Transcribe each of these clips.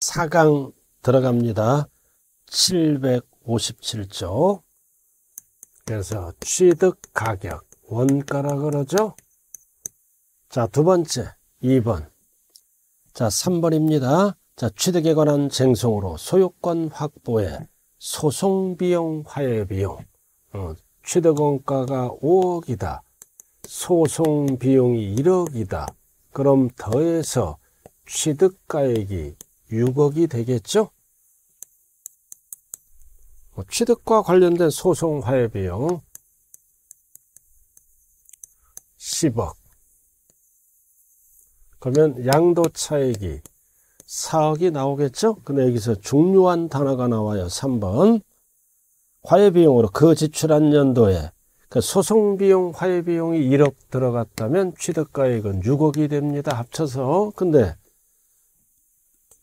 4강 들어갑니다. 757조. 그래서 취득 가격, 원가라 그러죠? 자, 두 번째, 2번. 자, 3번입니다. 자, 취득에 관한 쟁송으로 소유권 확보에 소송비용, 화해비용. 어, 취득원가가 5억이다. 소송비용이 1억이다. 그럼 더해서 취득가액이 6억이 되겠죠? 뭐 취득과 관련된 소송 화해 비용 10억 그러면 양도 차익이 4억이 나오겠죠? 근데 여기서 중요한 단어가 나와요. 3번 화해 비용으로 그 지출한 연도에 그 소송 비용, 화해 비용이 1억 들어갔다면 취득가액은 6억이 됩니다. 합쳐서 근데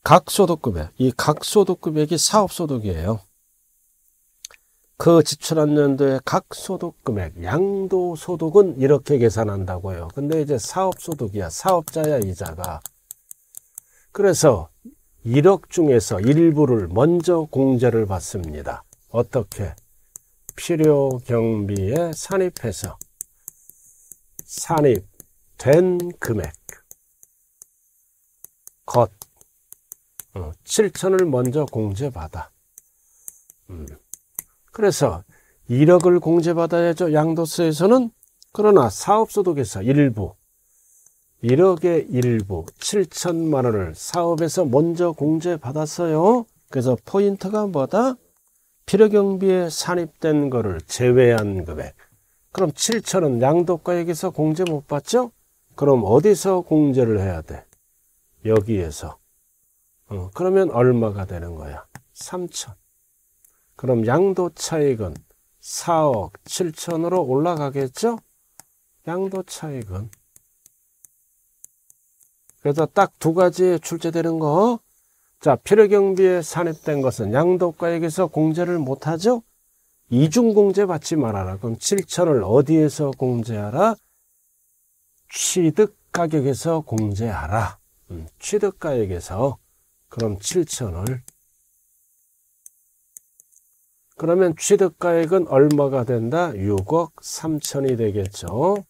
각소득급액. 이 각소득급액이 사업소득이에요. 그 지출한 연도의 각소득금액, 양도소득은 이렇게 계산한다고요. 근데 이제 사업소득이야. 사업자야, 이자가. 그래서 1억 중에서 일부를 먼저 공제를 받습니다. 어떻게? 필요 경비에 산입해서 산입된 금액 겉 7천을 어, 먼저 공제받아. 음. 그래서 1억을 공제받아야죠. 양도세에서는 그러나 사업소득에서 일부 1억의 일부 7천만 원을 사업에서 먼저 공제받았어요. 그래서 포인트가 뭐다? 필요경비에 산입된 거를 제외한 금액. 그럼 7천은 양도가액에서 공제 못 받죠? 그럼 어디서 공제를 해야 돼? 여기에서. 어, 그러면 얼마가 되는 거야? 3천. 그럼 양도 차익은 4억 7천으로 올라가겠죠? 양도 차익은. 그래서 딱 두 가지에 출제되는 거. 자, 필요경비에 산입된 것은 양도가액에서 공제를 못하죠? 이중공제 받지 말아라. 그럼 7천을 어디에서 공제하라? 취득가격에서 공제하라. 음, 취득가액에서. 그럼 7천을 그러면 취득가액은 얼마가 된다? 6억 3천이 되겠죠.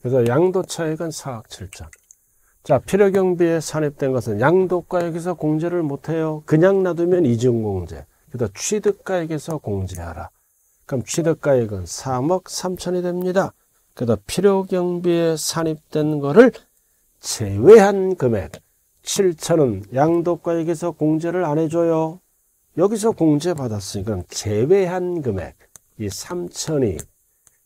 그래서 양도 차익은 4억 7천. 자, 필요경비에 산입된 것은 양도가액에서 공제를 못해요. 그냥 놔두면 이중공제. 그래서 취득가액에서 공제하라. 그럼 취득가액은 3억 3천이 됩니다. 그래서 필요경비에 산입된 거를 제외한 금액 7천원 양도가액에서 공제를 안 해줘요. 여기서 공제 받았으니까 제외한 금액 이 3천이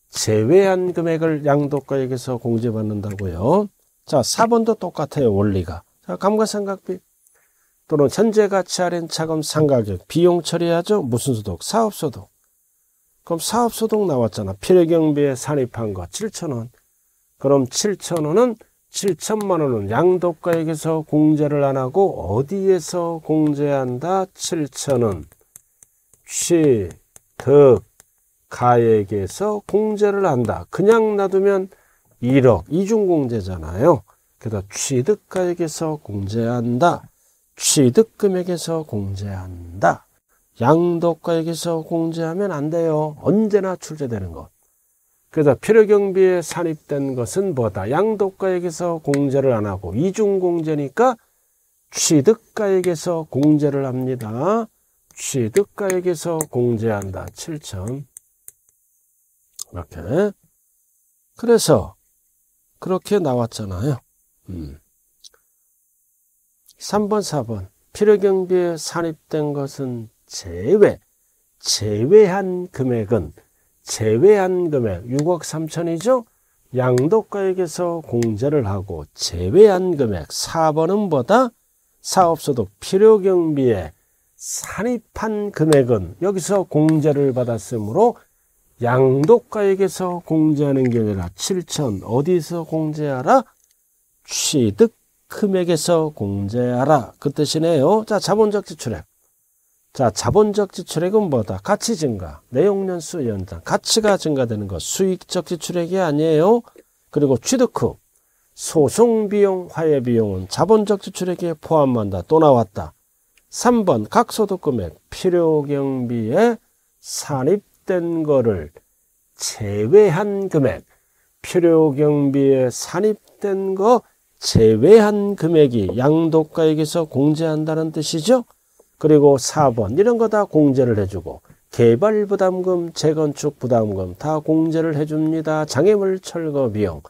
제외한 금액을 양도가액에서 공제받는다고요. 자, 4번도 똑같아요. 원리가. 자, 감가상각비 또는 현재 가치 아닌 차금 상가격 비용 처리하죠. 무슨 소득? 사업소득. 그럼 사업소득 나왔잖아. 필요경비에 산입한 거 7천원. 그럼 7천원은 7천만 원은 양도가액에서 공제를 안 하고 어디에서 공제한다? 7천 원. 취득 가액에서 공제를 한다. 그냥 놔두면 1억 이중공제잖아요. 그래서 취득가액에서 공제한다. 취득금액에서 공제한다. 양도가액에서 공제하면 안 돼요. 언제나 출제되는 것. 그래서 필요경비에 산입된 것은 뭐다? 양도가액에서 공제를 안 하고 이중공제니까 취득가액에서 공제를 합니다. 취득가액에서 공제한다. 7천 이렇게 그래서 그렇게 나왔잖아요. 음. 3번, 4번 필요경비에 산입된 것은 제외 제외한 금액은 제외한 금액 6억 3천이죠. 양도가액에서 공제를 하고 제외한 금액 4번은 보다 사업소득 필요경비에 산입한 금액은 여기서 공제를 받았으므로 양도가액에서 공제하는 게 아니라 7천 어디서 공제하라? 취득 금액에서 공제하라 그 뜻이네요. 자 자본적 지출액 자, 자본적 지출액은 뭐다? 가치 증가, 내용연수 연장, 가치가 증가되는 것, 수익적 지출액이 아니에요. 그리고 취득 후, 소송비용, 화해비용은 자본적 지출액에 포함한다. 또 나왔다. 3번, 각소득금액, 필요경비에 산입된 거를 제외한 금액, 필요경비에 산입된 거 제외한 금액이 양도가액에서 공제한다는 뜻이죠. 그리고 4번 이런 거 다 공제를 해주고 개발 부담금, 재건축 부담금 다 공제를 해줍니다. 장애물 철거 비용.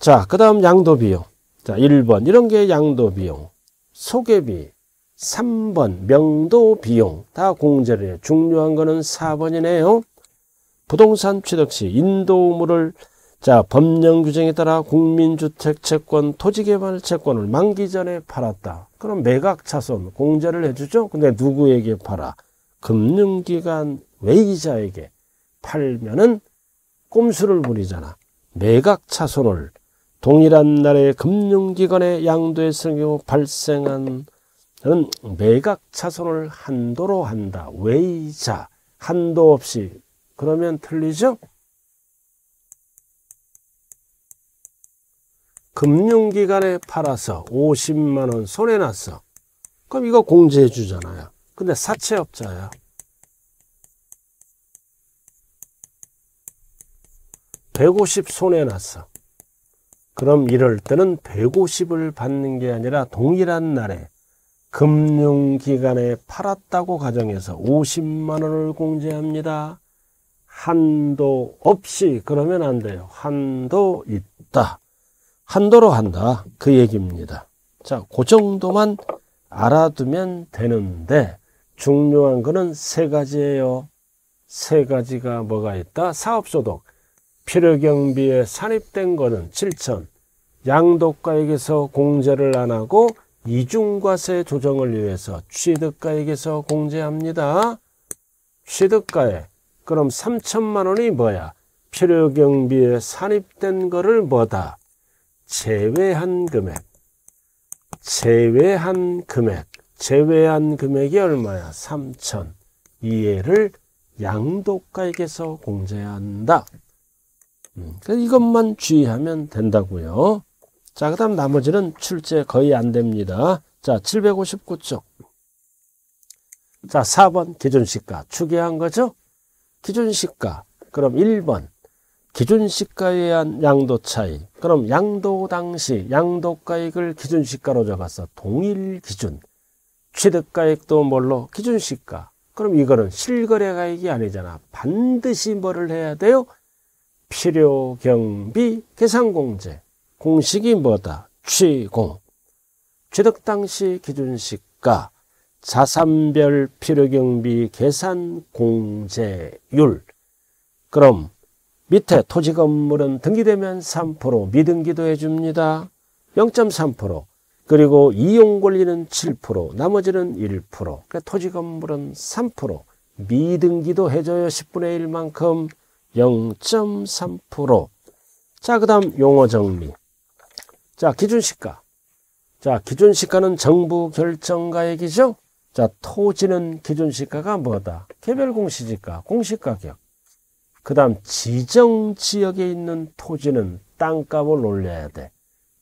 자, 그 다음 양도 비용. 자, 1번 이런 게 양도 비용, 소개비, 3번 명도 비용 다 공제를 해 중요한 거는 4번이네요. 부동산 취득 시 인도물을 자 법령 규정에 따라 국민주택 채권, 토지개발 채권을 만기 전에 팔았다. 그럼 매각 차손 공제를 해주죠. 근데 누구에게 팔아? 금융기관 외이자에게 팔면은 꼼수를 부리잖아. 매각 차손을 동일한 날에 금융기관의 양도했을 경우 발생한 는 매각 차손을 한도로 한다. 외이자 한도 없이 그러면 틀리죠? 금융기관에 팔아서 50만원 손해났어. 그럼 이거 공제해주잖아요. 근데 사채업자야. 150 손해났어. 그럼 이럴 때는 1 5 0을 받는 게 아니라 동일한 날에 금융기관에 팔았다고 가정해서 5 0만 원을 공제합니다. 한도 없이 그러면 안 돼요. 한도 있다. 한도로 한다. 그 얘기입니다. 자, 그 정도만 알아두면 되는데 중요한 거는 세 가지예요. 세 가지가 뭐가 있다? 사업소득, 필요경비에 산입된 거는 7천, 양도가액에서 공제를 안 하고 이중과세 조정을 위해서 취득가액에서 공제합니다. 취득가액, 그럼 3천만 원이 뭐야? 필요경비에 산입된 거를 뭐다? 제외한 금액, 제외한 금액, 제외한 금액이 얼마야? 3천. 이해를 양도가액에서 공제한다. 음, 이것만 주의하면 된다고요. 자, 그 다음 나머지는 출제 거의 안 됩니다. 자, 759쪽. 자, 4번 기준시가. 추계한 거죠? 기준시가. 그럼 1번. 기준 시가에 한 양도 차이. 그럼 양도 당시 양도가액을 기준 시가로 잡아서 동일 기준. 취득가액도 뭘로? 기준 시가. 그럼 이거는 실거래가액이 아니잖아. 반드시 뭐를 해야 돼요? 필요 경비 계산공제. 공식이 뭐다? 취공. 취득 당시 기준 시가. 자산별 필요 경비 계산 공제율. 그럼 밑에 토지 건물은 등기되면 3%, 미등기도 해줍니다. 0.3%. 그리고 이용 권리는 7%, 나머지는 1%. 그러니까 토지 건물은 3%, 미등기도 해줘요. 10분의 1만큼 0.3%. 자, 그다음 용어 정리. 자, 기준 시가. 자, 기준 시가는 정부 결정 가액이죠. 자, 토지는 기준 시가가 뭐다? 개별 공시지가, 공시가격. 그 다음 지정 지역에 있는 토지는 땅값을 올려야 돼.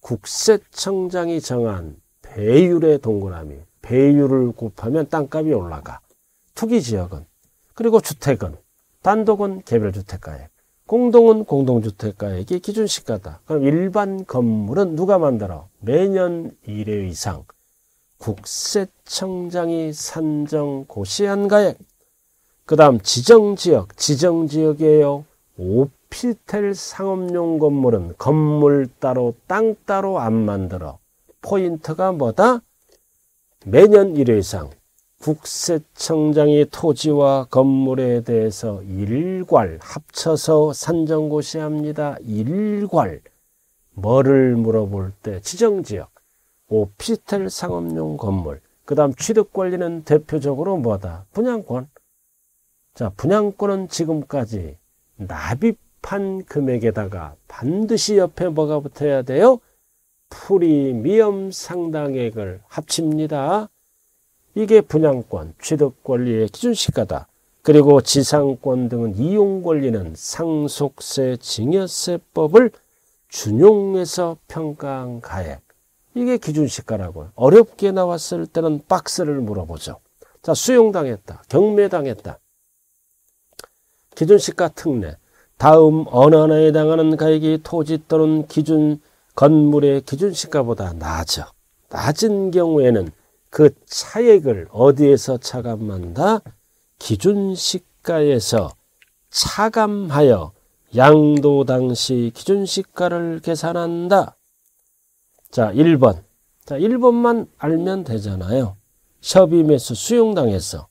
국세청장이 정한 배율의 동그라미, 배율을 곱하면 땅값이 올라가. 투기 지역은, 그리고 주택은, 단독은 개별주택가액, 공동은 공동주택가액이 기준시가다. 그럼 일반 건물은 누가 만들어? 매년 1회 이상 국세청장이 산정 고시한 가액, 그 다음 지정지역, 지정지역이에요. 오피텔 상업용 건물은 건물 따로 땅 따로 안 만들어. 포인트가 뭐다? 매년 1회 이상 국세청장이 토지와 건물에 대해서 일괄 합쳐서 산정고시합니다. 일괄 뭐를 물어볼 때 지정지역, 오피텔 상업용 건물 그 다음 취득관리는 대표적으로 뭐다? 분양권 자, 분양권은 지금까지 납입한 금액에다가 반드시 옆에 뭐가 붙어야 돼요? 프리미엄 상당액을 합칩니다. 이게 분양권, 취득권리의 기준시가다. 그리고 지상권 등은 이용권리는 상속세, 증여세법을 준용해서 평가한 가액. 이게 기준시가라고요. 어렵게 나왔을 때는 박스를 물어보죠. 자, 수용당했다. 경매당했다. 기준 시가 특례 다음 어느 하나에 해당하는 가액이 토지 또는 기준 건물의 기준 시가보다 낮아 낮은 경우에는 그 차액을 어디에서 차감한다? 기준 시가에서 차감하여 양도 당시 기준 시가를 계산한다. 자, 1번. 자, 1번만 알면 되잖아요. 협의 매수 수용당에서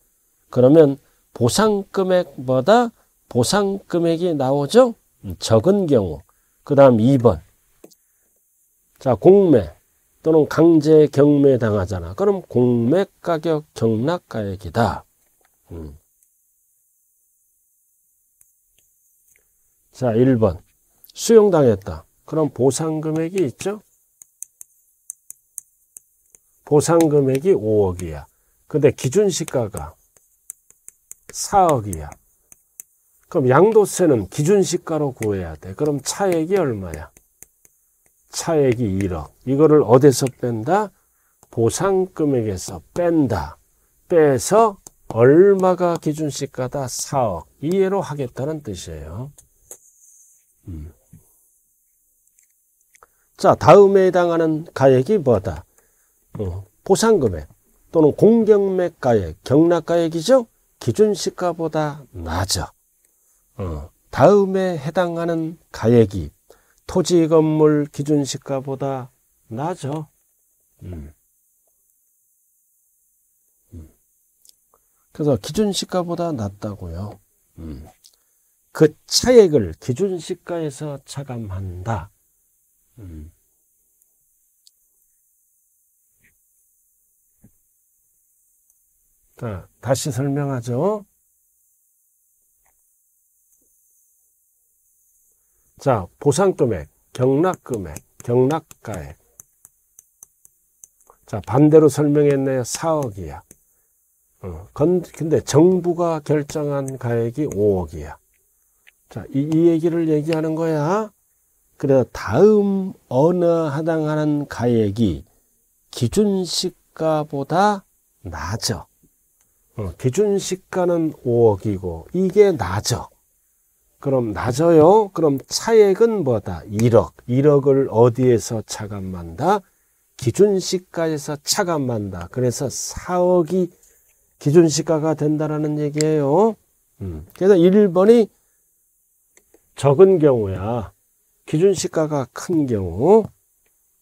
그러면 보상금액보다 보상 금액이 나오죠? 적은 경우. 그 다음 2번. 자, 공매 또는 강제 경매 당하잖아. 그럼 공매 가격 경락 가액이다. 음. 자, 1번. 수용당했다. 그럼 보상 금액이 있죠? 보상 금액이 5억이야. 근데 기준 시가가 4억이야. 그럼 양도세는 기준시가로 구해야 돼. 그럼 차액이 얼마야? 차액이 1억. 이거를 어디서 뺀다? 보상금액에서 뺀다. 빼서 얼마가 기준시가다? 4억. 이해로 하겠다는 뜻이에요. 음. 자, 다음에 해당하는 가액이 뭐다? 어, 보상금액 또는 공경매가액, 경락가액이죠? 기준시가보다 낮아. 어. 다음에 해당하는 가액이 토지 건물 기준 시가보다 낮아. 음. 음. 그래서 기준 시가보다 낮다고요. 음. 그 차액을 기준 시가에서 차감한다. 음. 자, 다시 설명하죠. 자, 보상금액, 경락금액, 경락가액. 자, 반대로 설명했네요. 4억이야. 어, 근데 정부가 결정한 가액이 5억이야. 자, 이, 이 얘기를 얘기하는 거야. 그래서 다음 어느 해당하는 가액이 기준시가보다 낮아. 어, 기준시가는 5억이고 이게 낮아. 그럼 낮아요. 그럼 차액은 뭐다? 1억. 1억을 어디에서 차감한다? 기준시가에서 차감한다. 그래서 4억이 기준시가가 된다라는 얘기예요. 음. 그래서 1번이 적은 경우야. 기준시가가 큰 경우.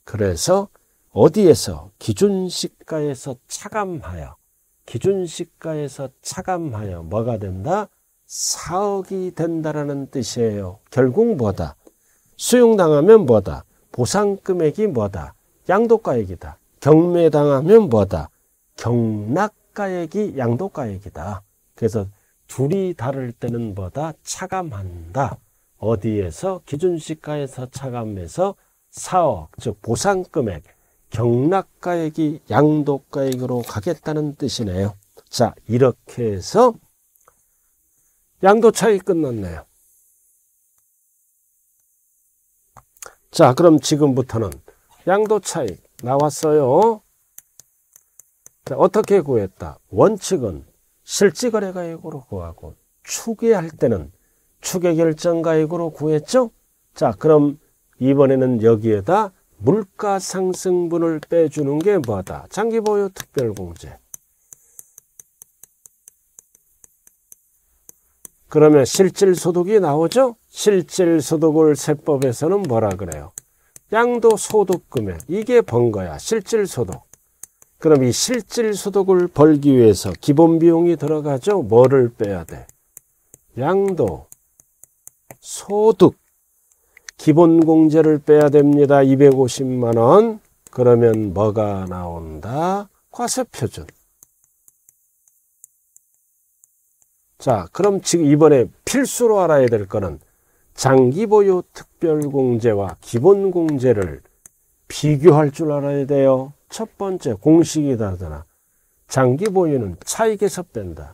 그래서 어디에서? 기준시가에서 차감하여. 기준시가에서 차감하여 뭐가 된다? 사억이 된다라는 뜻이에요. 결국 뭐다? 수용당하면 뭐다? 보상금액이 뭐다? 양도가액이다. 경매당하면 뭐다? 경락가액이 양도가액이다. 그래서 둘이 다를 때는 뭐다? 차감한다. 어디에서? 기준시가에서 차감해서 사억즉 보상금액, 경락가액이 양도가액으로 가겠다는 뜻이네요. 자, 이렇게 해서 양도차익 끝났네요. 자, 그럼 지금부터는 양도차익 나왔어요. 자, 어떻게 구했다? 원칙은 실지거래가액으로 구하고 추계할 때는 추계결정가액으로 구했죠? 자, 그럼 이번에는 여기에다 물가상승분을 빼주는 게 뭐다? 장기보유 특별공제. 그러면 실질소득이 나오죠? 실질소독을 세법에서는 뭐라 그래요? 양도 소득금액 이게 번 거야 실질소득 그럼 이 실질소득을 벌기 위해서 기본 비용이 들어가죠 뭐를 빼야 돼 양도 소득 기본공제를 빼야 됩니다 250만원 그러면 뭐가 나온다 과세표준 자, 그럼 지금 이번에 필수로 알아야 될 거는 장기보유 특별공제와 기본공제를 비교할 줄 알아야 돼요. 첫 번째 공식이 다르잖 장기보유는 차익에 섭된다.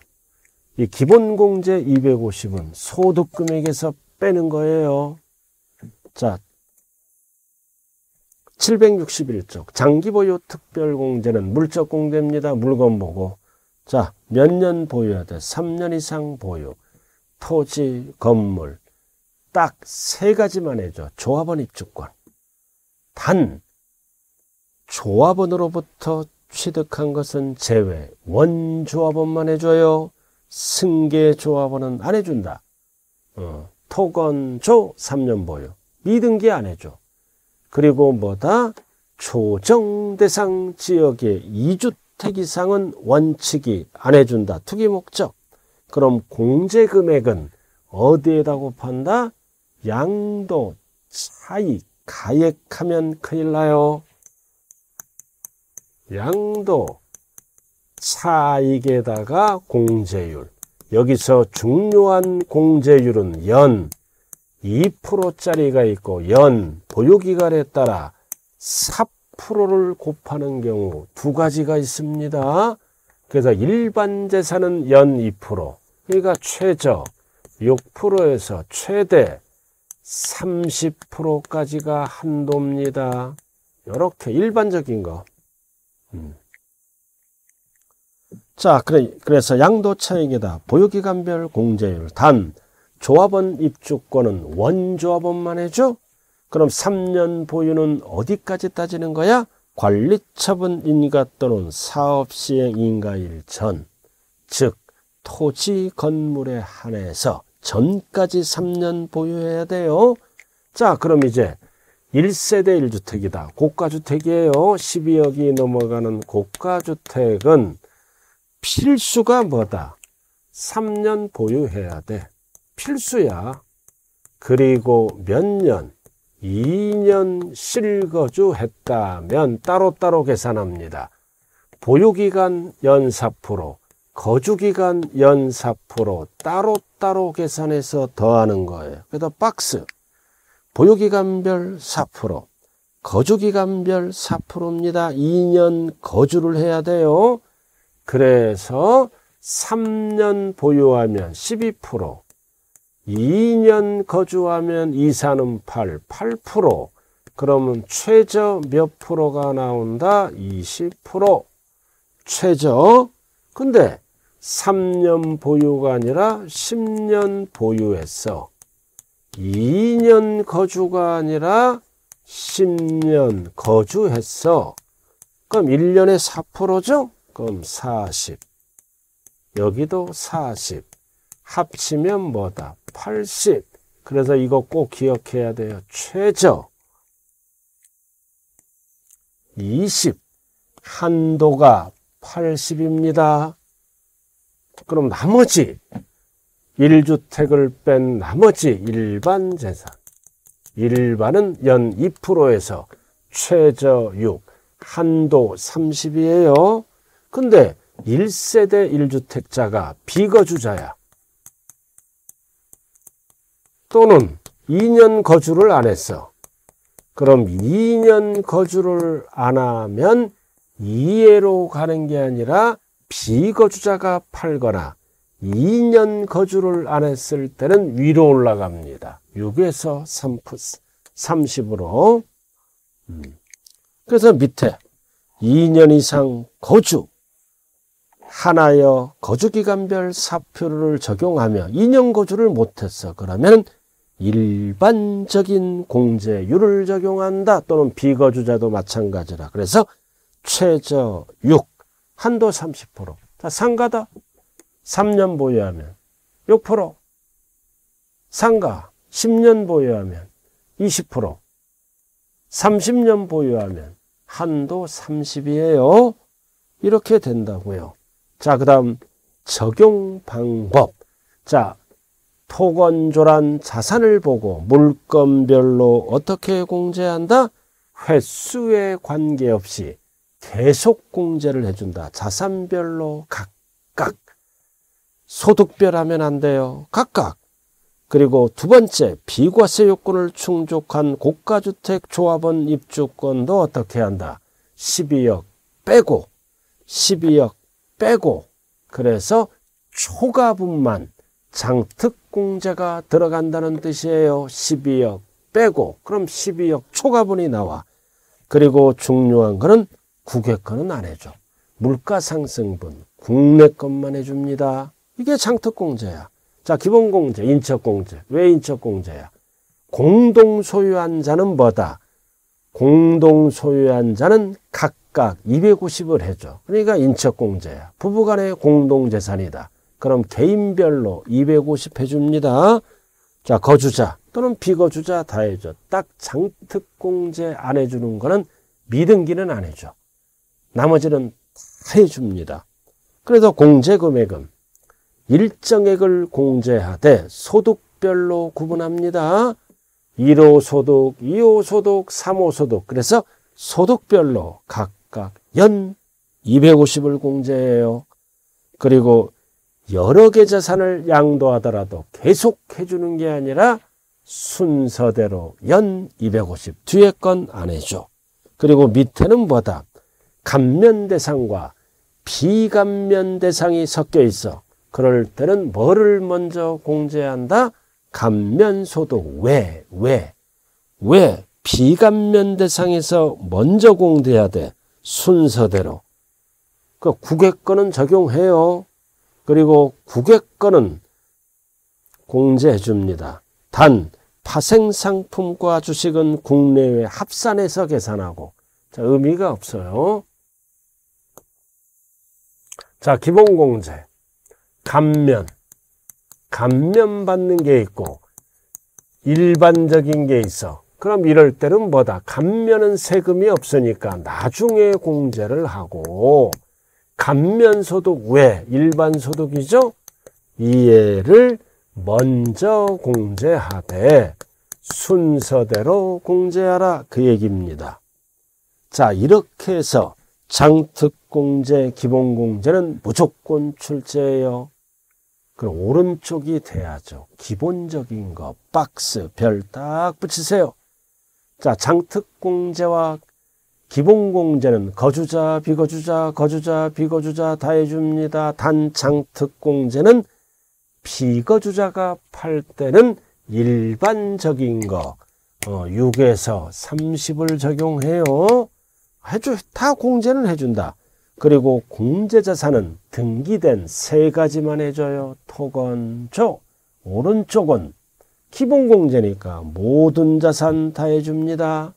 이 기본공제 250은 소득금액에서 빼는 거예요. 자, 761쪽 장기보유 특별공제는 물적공제입니다. 물건 보고 자, 몇 년 보유하다. 3년 이상 보유. 토지, 건물. 딱 세 가지만 해줘. 조합원 입주권. 단, 조합원으로부터 취득한 것은 제외. 원조합원만 해줘요. 승계조합원은 안 해준다. 어, 토건조 3년 보유. 2등기 안 해줘. 그리고 뭐다? 조정대상 지역의 2주 주택 이상은 원칙이 안 해준다. 투기 목적. 그럼 공제 금액은 어디에다 곱한다? 양도, 차익, 가액하면 큰일 나요. 양도, 차익에다가 공제율. 여기서 중요한 공제율은 연 2%짜리가 있고 연 보유기간에 따라 4 10%를 곱하는 경우 두 가지가 있습니다. 그래서 일반 재산은 연 2%, 그러니까 최저 6%에서 최대 30%까지가 한도입니다. 이렇게 일반적인 거. 음. 자, 그래, 그래서 양도 차익이다. 보유기간별 공제율. 단, 조합원 입주권은 원조합원만 해줘? 그럼 3년 보유는 어디까지 따지는 거야? 관리처분인가 또는 사업시행인가일 전, 즉 토지 건물에 한해서 전까지 3년 보유해야 돼요. 자, 그럼 이제 1세대 1주택이다. 고가주택이에요. 12억이 넘어가는 고가주택은 필수가 뭐다? 3년 보유해야 돼. 필수야. 그리고 몇 년? 2년 실거주했다면 따로따로 계산합니다. 보유기간 연 4%, 거주기간 연4% 따로따로 계산해서 더하는 거예요. 그래서 박스, 보유기간별 4%, 거주기간별 4%입니다. 2년 거주를 해야 돼요. 그래서 3년 보유하면 12%, 2년 거주하면 이사는 8, 8%. 그러면 최저 몇 프로가 나온다? 20%. 최저. 근데 3년 보유가 아니라 10년 보유했어. 2년 거주가 아니라 10년 거주했어. 그럼 1년에 4%죠? 그럼 40. 여기도 40. 합치면 뭐다? 80. 그래서 이거 꼭 기억해야 돼요. 최저 20. 한도가 80입니다. 그럼 나머지 1주택을 뺀 나머지 일반 재산. 일반은 연 2%에서 최저 6, 한도 30이에요. 근데 1세대 1주택자가 비거주자야. 또는 2년 거주를 안 했어. 그럼 2년 거주를 안 하면 이해로 가는 게 아니라 비거주자가 팔거나 2년 거주를 안 했을 때는 위로 올라갑니다. 6에서 3, 30으로. 그래서 밑에 2년 이상 거주. 하나여 거주기간별 사표를 적용하며 2년 거주를 못했어. 그러면 일반적인 공제율을 적용한다 또는 비거주자도 마찬가지라 그래서 최저 6 한도 30% 자, 상가다 3년 보유하면 6% 상가 10년 보유하면 20% 30년 보유하면 한도 30이에요 이렇게 된다고요 자그 다음 적용 방법 자 토건조란 자산을 보고 물건별로 어떻게 공제한다? 횟수에 관계없이 계속 공제를 해준다. 자산별로 각각. 소득별 하면 안 돼요. 각각. 그리고 두 번째, 비과세 요건을 충족한 고가주택 조합원 입주권도 어떻게 한다? 12억 빼고, 12억 빼고, 그래서 초과분만 장특공제가 들어간다는 뜻이에요. 1 2억 빼고 그럼 1 2억 초과분이 나와. 그리고 중요한 거는 국외 거는 안 해줘. 물가 상승분 국내 것만 해줍니다. 이게 장특공제야. 자 기본공제 인척공제 왜 인척공제야? 공동 소유한 자는 뭐다? 공동 소유한 자는 각각 250을 해줘. 그러니까 인척공제야. 부부간의 공동재산이다. 그럼 개인별로 250 해줍니다. 자, 거주자 또는 비거주자 다 해줘. 딱 장특공제 안 해주는 거는 미등기는 안 해줘. 나머지는 다 해줍니다. 그래서 공제금액은 일정액을 공제하되 소득별로 구분합니다. 1호 소득, 2호 소득, 3호 소득. 그래서 소득별로 각각 연 250을 공제해요. 그리고 여러 개 자산을 양도하더라도 계속 해주는 게 아니라 순서대로 연 250 뒤에 건 안 해줘. 그리고 밑에는 뭐다? 감면 대상과 비감면 대상이 섞여 있어. 그럴 때는 뭐를 먼저 공제한다? 감면소득 왜? 왜? 왜? 비감면 대상에서 먼저 공제해야 돼. 순서대로. 그 국외 거는 적용해요. 그리고 국외권은 공제해 줍니다. 단 파생상품과 주식은 국내외 합산해서 계산하고 자, 의미가 없어요. 자, 기본공제. 감면. 감면 받는 게 있고 일반적인 게 있어. 그럼 이럴 때는 뭐다? 감면은 세금이 없으니까 나중에 공제를 하고 감면소득 외 일반소득이죠. 이해를 먼저 공제하되 순서대로 공제하라 그 얘기입니다. 자 이렇게 해서 장특공제, 기본공제는 무조건 출제예요. 그럼 오른쪽이 돼야죠. 기본적인 거 박스 별 딱 붙이세요. 자 장특공제와 기본공제는 거주자, 비거주자, 거주자, 비거주자 다 해줍니다. 단창 특공제는 비거주자가 팔 때는 일반적인 거 어, 6에서 30을 적용해요. 해주, 다 공제는 해준다. 그리고 공제자산은 등기된 세 가지만 해줘요. 토건, 조, 오른쪽은 기본공제니까 모든 자산 다 해줍니다.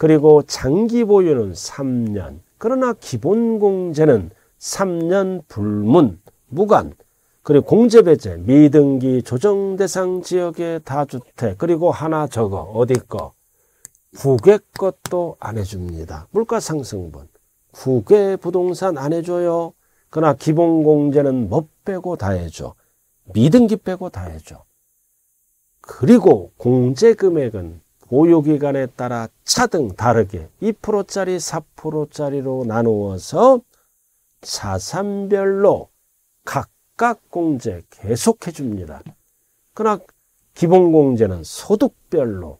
그리고 장기 보유는 3년. 그러나 기본 공제는 3년 불문, 무관, 그리고 공제배제, 미등기 조정 대상 지역의 다주택, 그리고 하나 저거, 어디 거? 국외 것도 안 해줍니다. 물가 상승분. 국외 부동산 안 해줘요. 그러나 기본 공제는 못 뭐 빼고 다 해줘. 미등기 빼고 다 해줘. 그리고 공제 금액은 고유기간에 따라 차등 다르게 2%짜리, 4%짜리로 나누어서 자산별로 각각 공제 계속해 줍니다. 그러나 기본 공제는 소득별로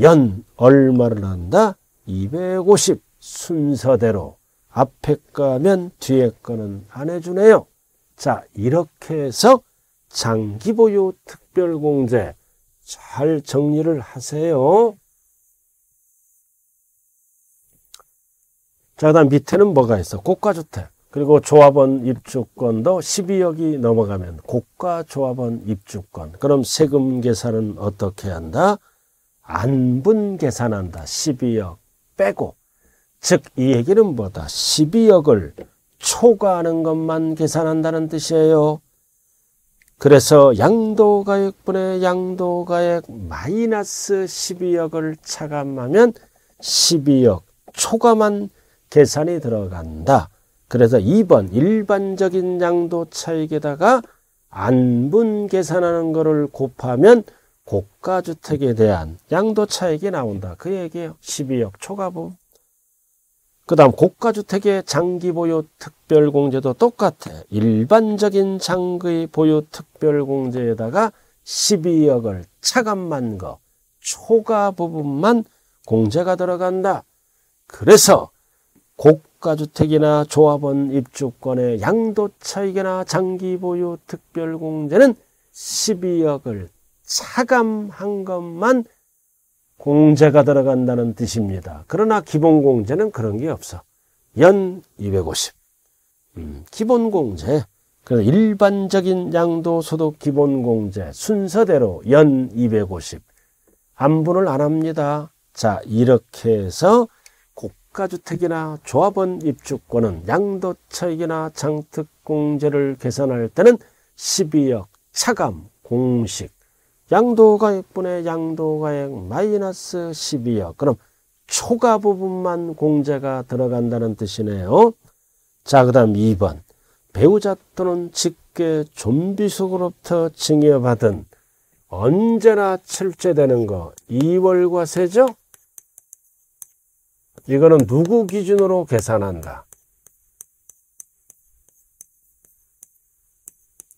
연 얼마를 한다? 250 순서대로 앞에 거면 뒤에 거는 안 해주네요. 자, 이렇게 해서 장기보유 특별공제 잘 정리를 하세요. 자, 그 다음 밑에는 뭐가 있어? 고가주택. 그리고 조합원 입주권도 12억이 넘어가면 고가 조합원 입주권. 그럼 세금 계산은 어떻게 한다? 안분 계산한다. 12억 빼고. 즉, 이 얘기는 뭐다? 12억을 초과하는 것만 계산한다는 뜻이에요. 그래서 양도가액분의 양도가액 마이너스 12억을 차감하면 12억 초과만 계산이 들어간다. 그래서 2번 일반적인 양도 차익에다가 안분 계산하는 거를 곱하면 고가주택에 대한 양도 차익이 나온다. 그 얘기예요. 12억 초과분 그 다음 고가주택의 장기보유 특별공제도 똑같아. 일반적인 장기보유 특별공제에다가 12억을 차감한 거 초과 부분만 공제가 들어간다. 그래서 고가주택이나 조합원 입주권의 양도차익이나 장기보유 특별공제는 12억을 차감한 것만 공제가 들어간다는 뜻입니다. 그러나 기본 공제는 그런 게 없어. 연 250. 음, 기본 공제. 그래서 일반적인 양도소득 기본 공제 순서대로 연 250. 안분을 안 합니다. 자, 이렇게 해서 국가주택이나 조합원 입주권은 양도차익이나 장특공제를 계산할 때는 12억 차감 공식 양도가 액분의 양도가액 마이너스 12요. 그럼 초과 부분만 공제가 들어간다는 뜻이네요. 자, 그 다음 2번. 배우자 또는 직계 좀비속으로부터 증여받은 언제나 출제되는 거. 이월과세죠? 이거는 누구 기준으로 계산한다?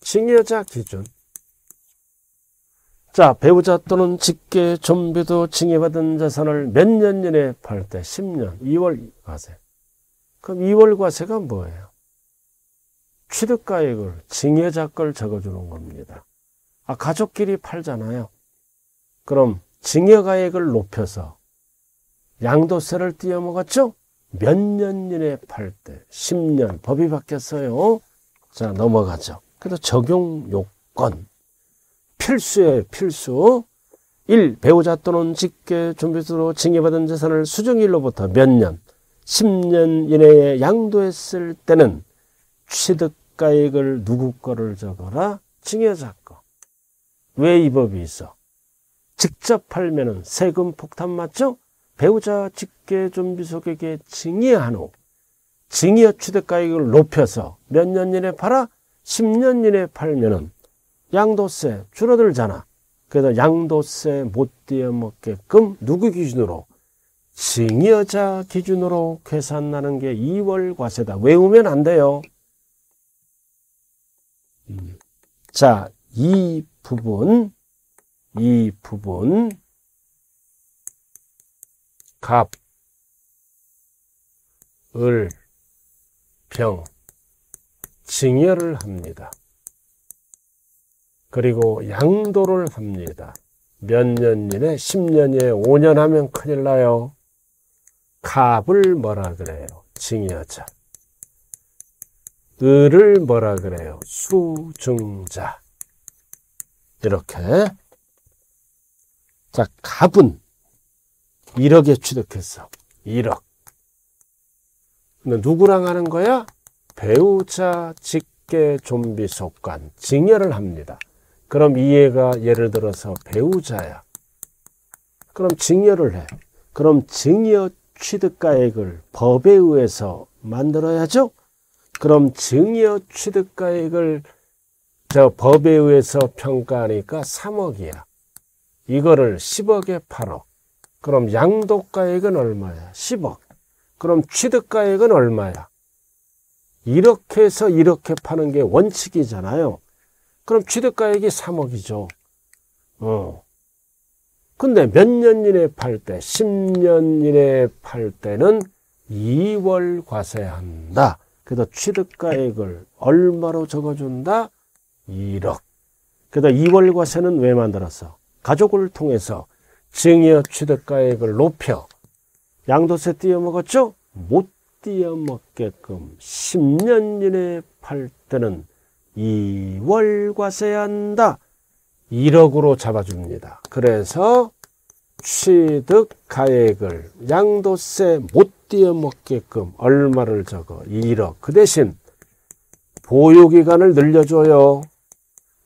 증여자 기준. 자, 배우자 또는 직계, 좀비도 증여받은 재산을 몇년 전에 팔 때, 10년, 2월 과세. 그럼 2월 과세가 뭐예요? 취득가액을, 증여자 걸 적어주는 겁니다. 아, 가족끼리 팔잖아요. 그럼 증여가액을 높여서 양도세를 띄어먹었죠? 몇년 전에 팔 때, 10년, 법이 바뀌었어요. 자, 넘어가죠. 그래서 적용 요건. 필수에 필수. 1. 배우자 또는 직계 준비수로 증여받은 재산을 수정일로부터 몇 년, 10년 이내에 양도했을 때는 취득가액을 누구 거를 적어라? 증여자 거. 왜 이 법이 있어? 직접 팔면은 세금 폭탄 맞죠? 배우자 직계 준비속에게 증여한후증여 취득가액을 높여서 몇 년 이내 에 팔아? 10년 이내 에 팔면은 양도세 줄어들잖아. 그래서 양도세 못떼어먹게끔 누구 기준으로? 증여자 기준으로 계산하는게 2월 과세다. 외우면 안 돼요. 자, 이 부분, 이 부분, 갑, 을, 병, 증여를 합니다. 그리고 양도를 합니다. 몇 년이네 10년이에 5년 하면 큰일 나요. 갑을 뭐라 그래요? 징여자. 을을 뭐라 그래요? 수증자. 이렇게. 자, 갑은 1억에 취득했어. 1억. 근데 누구랑 하는 거야? 배우자 직계 좀비 속간 징여를 합니다. 그럼 이해가 예를 들어서 배우자야. 그럼 증여를 해. 그럼 증여 취득가액을 법에 의해서 만들어야죠. 그럼 증여 취득가액을 저 법에 의해서 평가하니까 3억이야. 이거를 10억에 8억. 그럼 양도가액은 얼마야? 10억. 그럼 취득가액은 얼마야? 이렇게 해서 이렇게 파는 게 원칙이잖아요. 그럼 취득가액이 3억이죠. 어. 근데 몇 년 이내 팔 때, 10년 이내 팔 때는 2월 과세한다. 그래서 취득가액을 얼마로 적어준다? 1억. 그래서 2월 과세는 왜 만들었어? 가족을 통해서 증여 취득가액을 높여 양도세 띄어먹었죠? 못 띄어먹게끔 10년 이내 팔 때는 2월 과세한다. 1억으로 잡아줍니다. 그래서 취득 가액을 양도세 못 띄어먹게끔 얼마를 적어 1억 그 대신 보유기간을 늘려줘요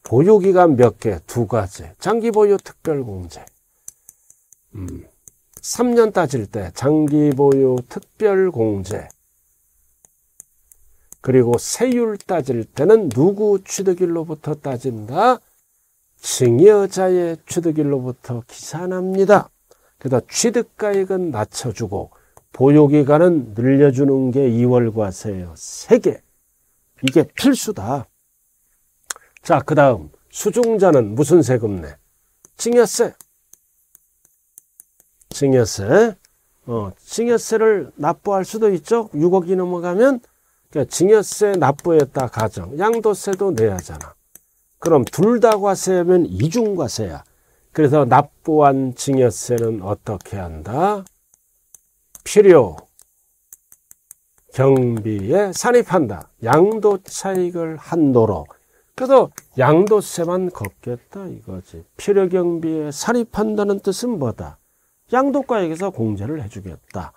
보유기간 몇개두 가지 장기보유 특별공제 음, 3년 따질 때 장기보유 특별공제 그리고 세율 따질 때는 누구 취득일로부터 따진다? 증여자의 취득일로부터 기산합니다. 그러다 취득가액은 낮춰주고 보유기간은 늘려주는 게 2월 과세예요. 3개. 이게 필수다. 자, 그 다음 수중자는 무슨 세금 내? 증여세. 증여세. 어, 증여세를 납부할 수도 있죠. 6억이 넘어가면 그러니까 증여세 납부했다 가정 양도세도 내야 하잖아 그럼 둘 다 과세면 하 이중과세야 그래서 납부한 증여세는 어떻게 한다? 필요 경비에 산입한다 양도 차익을 한도로 그래서 양도세만 걷겠다 이거지 필요 경비에 산입한다는 뜻은 뭐다? 양도가액에서 공제를 해주겠다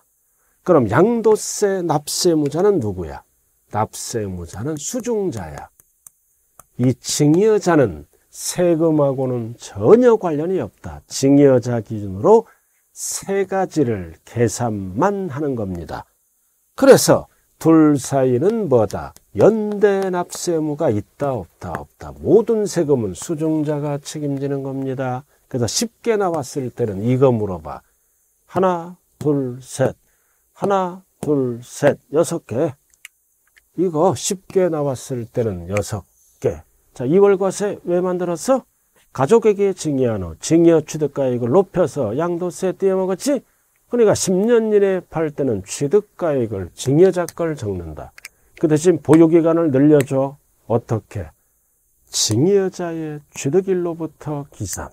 그럼 양도세 납세무자는 누구야? 납세무자는 수중자야. 이 증여자는 세금하고는 전혀 관련이 없다. 증여자 기준으로 세 가지를 계산만 하는 겁니다. 그래서 둘 사이는 뭐다? 연대 납세무가 있다 없다 없다. 모든 세금은 수중자가 책임지는 겁니다. 그래서 쉽게 나왔을 때는 이거 물어봐. 하나, 둘, 셋. 하나, 둘, 셋. 여섯 개. 이거 쉽게 나왔을 때는 6개. 자, 2월과세 왜 만들었어? 가족에게 증여한 후 증여 취득가액을 높여서 양도세 떼어먹었지? 그러니까 10년 이내 팔 때는 취득가액을 증여자가를 적는다. 그 대신 보유기간을 늘려줘. 어떻게? 증여자의 취득일로부터 기산.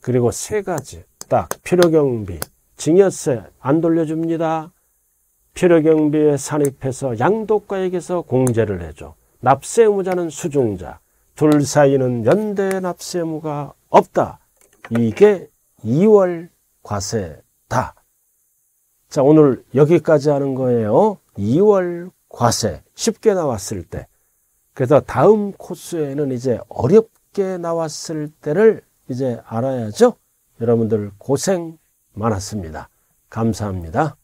그리고 세 가지. 딱 필요경비, 증여세 안 돌려줍니다. 필요경비에 산입해서 양도가에게서 공제를 해줘. 납세무자는 수중자, 둘 사이는 연대 납세무가 없다. 이게 2월 과세다. 자, 오늘 여기까지 하는 거예요. 2월 과세. 쉽게 나왔을 때. 그래서 다음 코스에는 이제 어렵게 나왔을 때를 이제 알아야죠. 여러분들 고생 많았습니다. 감사합니다.